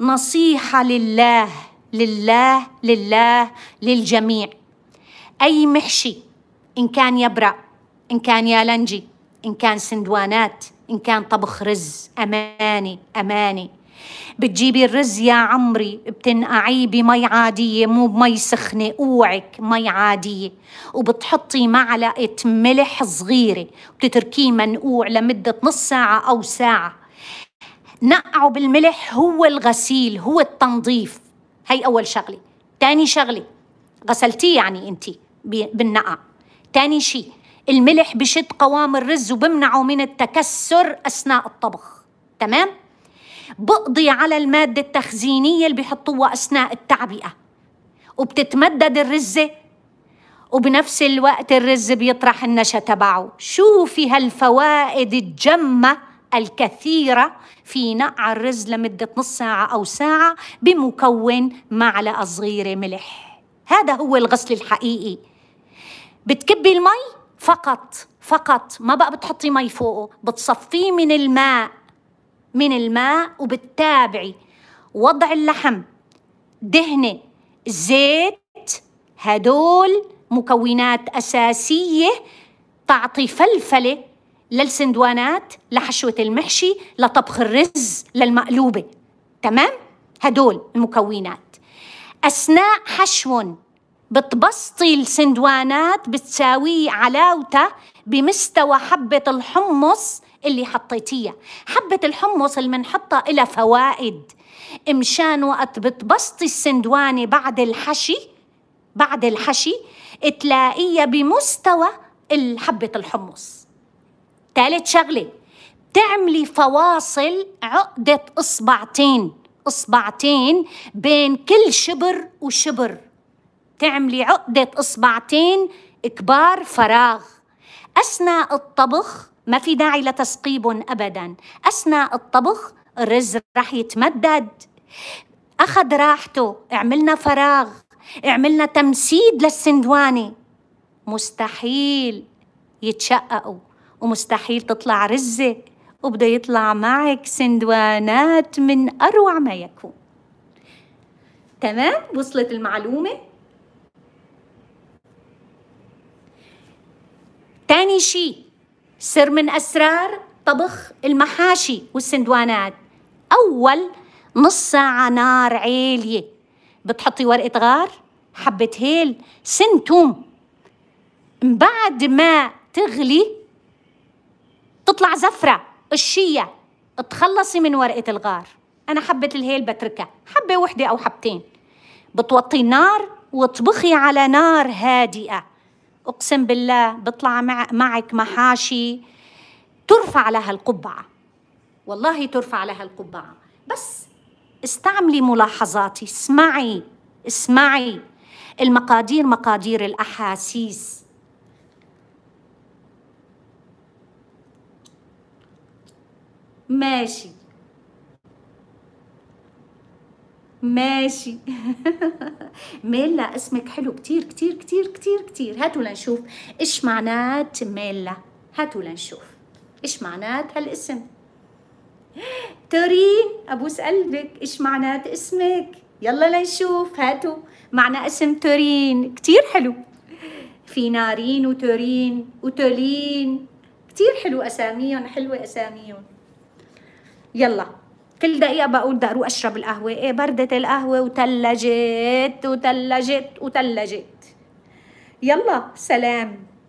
نصيحه لله لله لله للجميع اي محشي ان كان يبرق ان كان يالنجي ان كان سندوانات ان كان طبخ رز اماني اماني بتجيبي الرز يا عمري بتنقعيه بمي عادية مو بمي سخنة اوعك مي عادية وبتحطي معلقة ملح صغيرة وتتركيه منقوع لمدة نص ساعة أو ساعة نقعه بالملح هو الغسيل هو التنظيف هي أول شغلة تاني شغلة غسلتيه يعني أنت بالنقع تاني شيء الملح بشد قوام الرز وبمنعه من التكسر أثناء الطبخ تمام؟ بقضي على المادة التخزينية اللي بيحطوها أثناء التعبئة وبتتمدد الرزة وبنفس الوقت الرز بيطرح النشا تبعه شوفي هالفوائد الجمة الكثيرة في نقع الرز لمدة نص ساعة أو ساعة بمكون معلقة صغيرة ملح هذا هو الغسل الحقيقي بتكبي المي فقط فقط ما بقى بتحطي مي فوقه بتصفيه من الماء من الماء وبتتابعي وضع اللحم دهنة زيت هدول مكونات أساسية تعطي فلفلة للسندوانات لحشوة المحشي لطبخ الرز للمقلوبة تمام؟ هدول المكونات أثناء حشو بتبسطي السندوانات بتساوي علاوتها بمستوى حبة الحمص اللي حطيتيها حبة الحمص اللي بنحطها إلها فوائد مشان وقت بتبسطي السندوانة بعد الحشي بعد الحشي تلاقيها بمستوى حبة الحمص ثالث شغلة بتعملي فواصل عقدة إصبعتين إصبعتين بين كل شبر وشبر تعملي عقدة إصبعتين كبار فراغ أثناء الطبخ ما في داعي لتثقيبهم أبدا أثناء الطبخ الرز رح يتمدد أخذ راحته عملنا فراغ عملنا تمسيد للسندوانة مستحيل يتشققوا ومستحيل تطلع رزة وبده يطلع معك سندوانات من أروع ما يكون تمام وصلت المعلومة تاني شيء سر من أسرار طبخ المحاشي والسندوانات أول نص ساعة نار عالية بتحطي ورقة غار حبة هيل سن توم بعد ما تغلي تطلع زفرة قشية تخلصي من ورقة الغار أنا حبة الهيل بتركها حبة وحدة أو حبتين بتوطي نار واطبخي على نار هادئة أقسم بالله بطلع معك محاشي ترفع لها القبعة والله ترفع لها القبعة بس استعملي ملاحظاتي اسمعي اسمعي المقادير مقادير الأحاسيس ماشي ماشي ميلا اسمك حلو كتير كتير كتير كتير كتير هاتوا لنشوف ايش معنات ميلا هاتوا لنشوف ايش معنات هالاسم تورين ابوس قلبك ايش معنات اسمك يلا لنشوف هاتوا معنى اسم تورين كتير حلو في نارين وتورين وتولين كتير حلو اساميهم حلوه اساميهم يلا كل دقيقة بقول بدي أروح أشرب القهوة إيه بردت القهوة وتلجت وتلجت وتلجت يلا سلام